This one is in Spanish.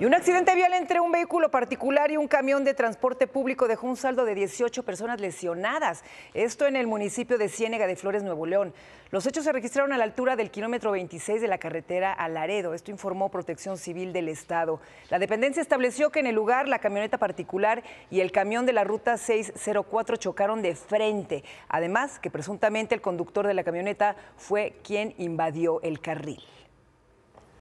Y un accidente vial entre un vehículo particular y un camión de transporte público dejó un saldo de 18 personas lesionadas. Esto en el municipio de Ciénega de Flores, Nuevo León. Los hechos se registraron a la altura del kilómetro 26 de la carretera a Laredo. Esto informó Protección Civil del Estado. La dependencia estableció que en el lugar la camioneta particular y el camión de la ruta 604 chocaron de frente. Además, que presuntamente el conductor de la camioneta fue quien invadió el carril.